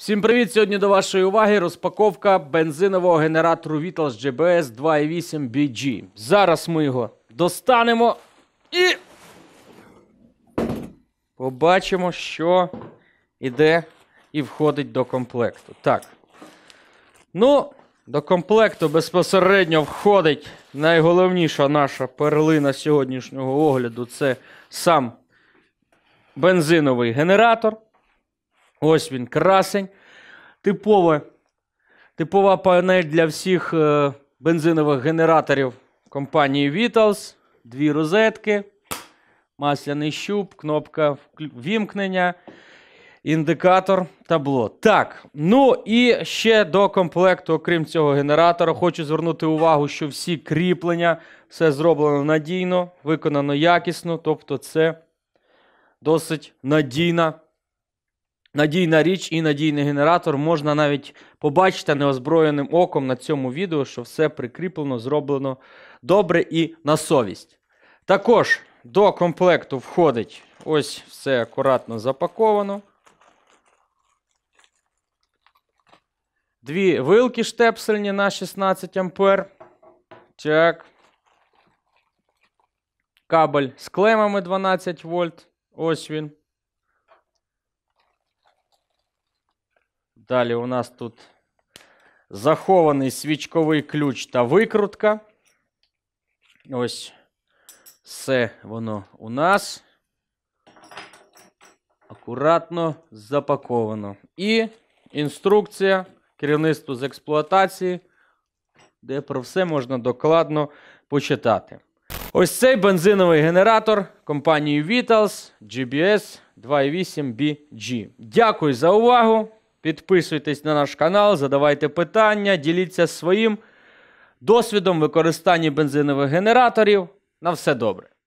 Всім привіт! Сьогодні до вашої уваги розпаковка бензинового генератору Vitals GBS 2.8 BG. Зараз ми його достанемо і побачимо, що іде і входить до комплекту. Так. Ну, до комплекту безпосередньо входить найголовніша наша перлина сьогоднішнього огляду це сам бензиновий генератор. Ось він, красень. Типова, типова панель для всіх е, бензинових генераторів компанії Vitals. Дві розетки, масляний щуп, кнопка вімкнення, індикатор, табло. Так, ну і ще до комплекту, окрім цього генератора, хочу звернути увагу, що всі кріплення, все зроблено надійно, виконано якісно, тобто це досить надійна Надійна річ і надійний генератор можна навіть побачити неозброєним оком на цьому відео, що все прикріплено, зроблено добре і на совість. Також до комплекту входить ось все акуратно запаковано. Дві вилки штепсельні на 16 ампер. Так. Кабель з клемами 12 вольт. Ось він. Далі у нас тут захований свічковий ключ та викрутка. Ось все воно у нас. Акуратно запаковано. І інструкція керівництву з експлуатації, де про все можна докладно почитати. Ось цей бензиновий генератор компанії Vitals GBS 28BG. Дякую за увагу! Підписуйтесь на наш канал, задавайте питання, діліться своїм досвідом використання бензинових генераторів. На все добре.